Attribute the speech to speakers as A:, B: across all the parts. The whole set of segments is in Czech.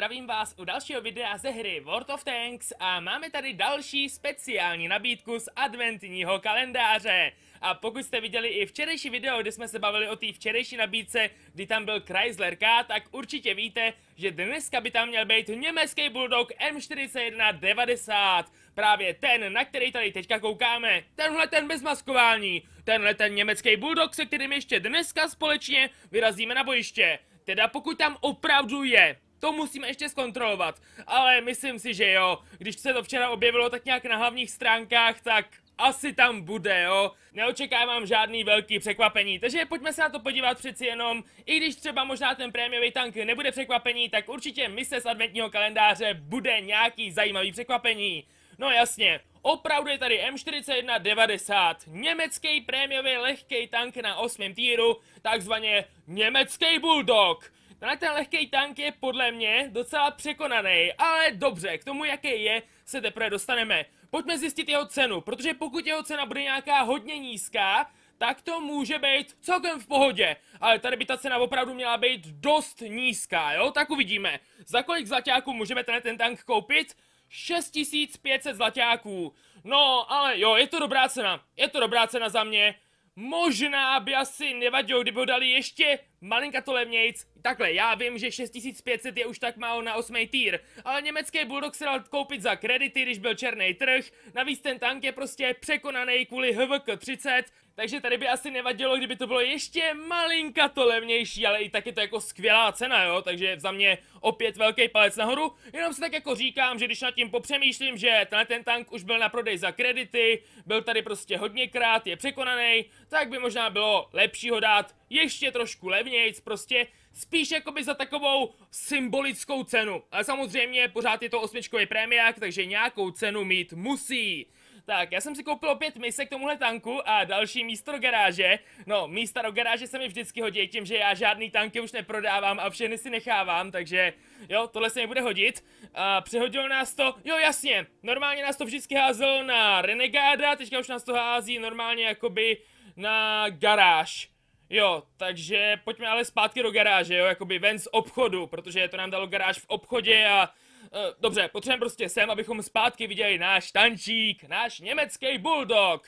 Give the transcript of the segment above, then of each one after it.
A: zdravím vás u dalšího videa ze hry World of Tanks a máme tady další speciální nabídku z adventního kalendáře. A pokud jste viděli i včerejší video, kde jsme se bavili o té včerejší nabídce, kdy tam byl Chrysler K, tak určitě víte, že dneska by tam měl být německý Bulldog M4190. Právě ten, na který tady teďka koukáme. Tenhle ten bez maskování. Tenhle ten německý Bulldog, se kterým ještě dneska společně vyrazíme na bojiště. Teda pokud tam opravdu je. To musíme ještě zkontrolovat, ale myslím si, že jo. Když se to včera objevilo tak nějak na hlavních stránkách, tak asi tam bude, jo. Neočekávám žádný velký překvapení, takže pojďme se na to podívat přeci jenom. I když třeba možná ten prémiový tank nebude překvapení, tak určitě mise z adventního kalendáře bude nějaký zajímavý překvapení. No jasně, opravdu je tady M4190, německý prémiový lehký tank na 8. týru, takzvaně německý bulldog. Tenhle no ten lehký tank je podle mě docela překonaný, ale dobře, k tomu jaký je, se teprve dostaneme. Pojďme zjistit jeho cenu, protože pokud jeho cena bude nějaká hodně nízká, tak to může být celkem v pohodě. Ale tady by ta cena opravdu měla být dost nízká, jo? Tak uvidíme. Za kolik zlaťáků můžeme tenhle ten tank koupit? 6500 zlaťáků. No, ale jo, je to dobrá cena. Je to dobrá cena za mě. Možná by asi nevadilo, kdyby ho dali ještě malinka to levnějc. Takhle, já vím, že 6500 je už tak málo na 8. týr, ale německý Bulldog se dal koupit za kredity, když byl černý trh, navíc ten tank je prostě překonaný kvůli HVK 30, takže tady by asi nevadilo, kdyby to bylo ještě malinka to levnější, ale i tak je to jako skvělá cena, jo, takže za mě opět velký palec nahoru, jenom si tak jako říkám, že když nad tím popřemýšlím, že tenhle ten tank už byl na prodej za kredity, byl tady prostě hodněkrát, je překonaný, tak by možná bylo lepší ho dát ještě trošku levnějc, prostě spíš jakoby za takovou symbolickou cenu. A samozřejmě pořád je to osmičkový prémiák, takže nějakou cenu mít musí. Tak, já jsem si koupil pět misek k tomuhle tanku a další místo do garáže. No, místa do garáže se mi vždycky hodí tím, že já žádný tanky už neprodávám a všechny si nechávám, takže jo, tohle se mi bude hodit. A přehodilo nás to, jo jasně, normálně nás to vždycky házelo na Renegáda, teďka už nás to hází normálně jakoby na garáž. Jo, takže pojďme ale zpátky do garáže, jo, jakoby ven z obchodu, protože to nám dalo garáž v obchodě a... E, dobře, potřebujeme prostě sem, abychom zpátky viděli náš tančík, náš německý bulldog.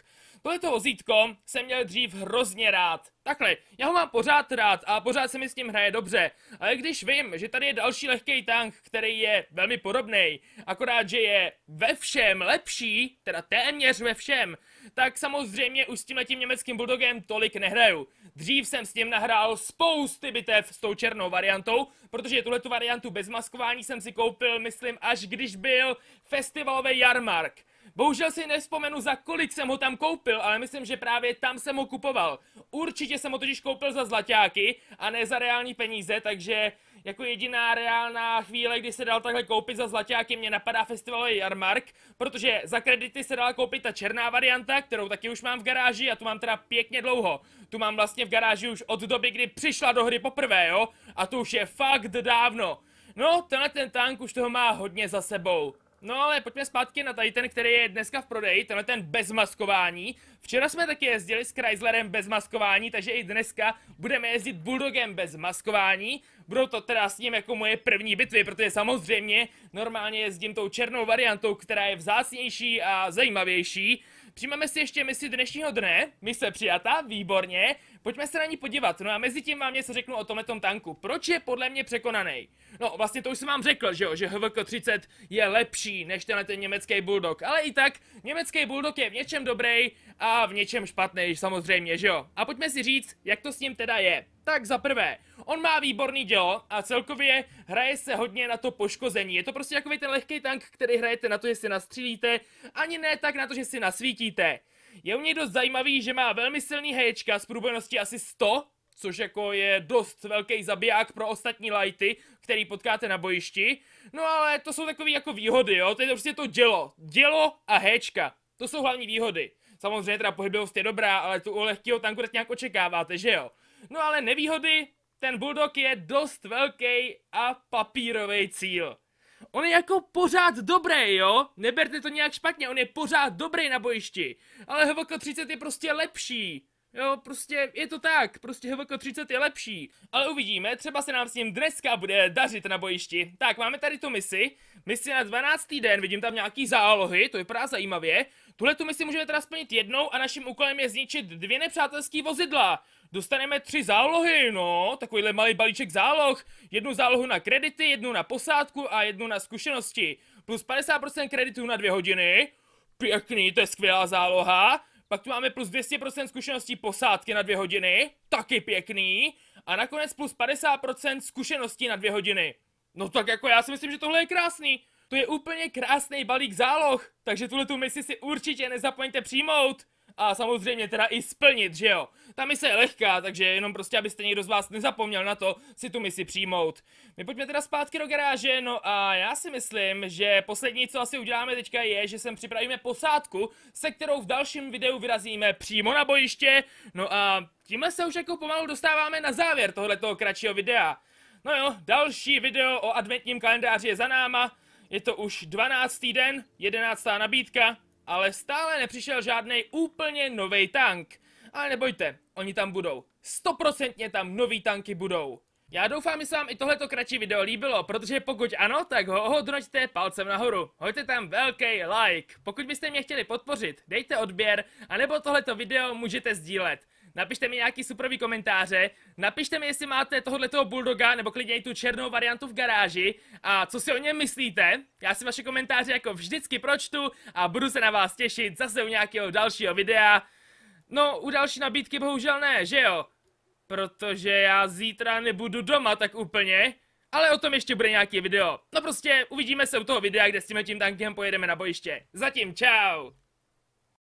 A: Tohleto vozítko jsem měl dřív hrozně rád. Takhle, já ho mám pořád rád a pořád se mi s tím hraje dobře. Ale když vím, že tady je další lehký tank, který je velmi podobný, akorát, že je ve všem lepší, teda téměř ve všem, tak samozřejmě už s tímhletím německým bulldogem tolik nehraju. Dřív jsem s tím nahrál spousty bitev s tou černou variantou, protože tuhle variantu bez maskování jsem si koupil, myslím, až když byl festivalový jarmark. Bohužel si nespomenu, za kolik jsem ho tam koupil, ale myslím, že právě tam jsem ho kupoval. Určitě jsem ho totiž koupil za zlaťáky a ne za reální peníze, takže jako jediná reálná chvíle, kdy se dal takhle koupit za zlaťáky, mě napadá festivalový jarmark, protože za kredity se dala koupit ta černá varianta, kterou taky už mám v garáži a tu mám teda pěkně dlouho. Tu mám vlastně v garáži už od doby, kdy přišla do hry poprvé, jo? A to už je fakt dávno. No, tenhle ten tank už toho má hodně za sebou. No ale pojďme zpátky na tady ten, který je dneska v prodeji, tenhle ten bez maskování. Včera jsme taky jezdili s Chryslerem bez maskování, takže i dneska budeme jezdit Bulldogem bez maskování. Budou to teda s ním jako moje první bitvy, protože samozřejmě normálně jezdím tou černou variantou, která je vzácnější a zajímavější. Přijmeme si ještě misi dnešního dne, mise přijata, výborně, pojďme se na ní podívat, no a mezi tím vám něco řeknu o tomhle tanku, proč je podle mě překonaný? No vlastně to už jsem vám řekl, že jo, že HVK-30 je lepší než tenhle ten německý Bulldog, ale i tak, německý Bulldog je v něčem dobrý a v něčem špatný, samozřejmě, že jo. A pojďme si říct, jak to s ním teda je. Tak za prvé, On má výborný dělo a celkově hraje se hodně na to poškození. Je to prostě takový ten lehký tank, který hrajete na to, že si nastřílíte, ani ne tak na to, že si nasvítíte. Je u něj dost zajímavý, že má velmi silný hejčka s průbojností asi 100, což jako je dost velký zabiják pro ostatní lighty, který potkáte na bojišti. No ale to jsou takové jako výhody, jo, to je to prostě to dělo. Dělo a hečka, to jsou hlavní výhody. Samozřejmě teda pohyblivost je dobrá, ale tu u lehkého tanku tak nějak očekáváte, že jo. No ale nevýhody, ten Bulldog je dost velký a papírový cíl. On je jako pořád dobrý, jo? Neberte to nějak špatně, on je pořád dobrý na bojišti. Ale HVK 30 je prostě lepší. Jo, prostě je to tak, prostě HVK 30 je lepší. Ale uvidíme, třeba se nám s ním dneska bude dařit na bojišti. Tak, máme tady tu misi. Misi na 12. den, vidím tam nějaký zálohy, to vypadá zajímavě. Tuhle tu misi můžeme teda splnit jednou a naším úkolem je zničit dvě nepřátelské vozidla. Dostaneme tři zálohy, no, takovýhle malý balíček záloh. Jednu zálohu na kredity, jednu na posádku a jednu na zkušenosti. Plus 50% kreditů na dvě hodiny. Pěkný, to je skvělá záloha. Pak tu máme plus 200% zkušeností posádky na dvě hodiny. Taky pěkný. A nakonec plus 50% zkušeností na dvě hodiny. No tak jako já si myslím, že tohle je krásný. To je úplně krásný balík záloh, takže tuhle tu misi si určitě nezapomeňte přijmout. A samozřejmě teda i splnit, že jo? Ta mise je lehká, takže jenom prostě, abyste někdo z vás nezapomněl na to, si tu misi přijmout. My pojďme teda zpátky do garáže, no a já si myslím, že poslední, co asi uděláme teďka je, že sem připravíme posádku, se kterou v dalším videu vyrazíme přímo na bojiště. No a tímhle se už jako pomalu dostáváme na závěr tohoto kratšího videa. No jo, další video o adventním kalendáři je za náma. Je to už 12. den, 11. nabídka, ale stále nepřišel žádný úplně nový tank. Ale nebojte, oni tam budou. 100% tam nový tanky budou. Já doufám, že se vám i tohleto kratší video líbilo, protože pokud ano, tak ho ohodnoťte palcem nahoru. Hoďte tam velký like. Pokud byste mě chtěli podpořit, dejte odběr, anebo tohleto video můžete sdílet napište mi nějaký superový komentáře, napište mi, jestli máte tohoto bulldoga, nebo klidně i tu černou variantu v garáži a co si o něm myslíte. Já si vaše komentáře jako vždycky pročtu a budu se na vás těšit zase u nějakého dalšího videa. No, u další nabídky bohužel ne, že jo? Protože já zítra nebudu doma tak úplně, ale o tom ještě bude nějaký video. No prostě uvidíme se u toho videa, kde s tím tankem pojedeme na bojiště. Zatím čau!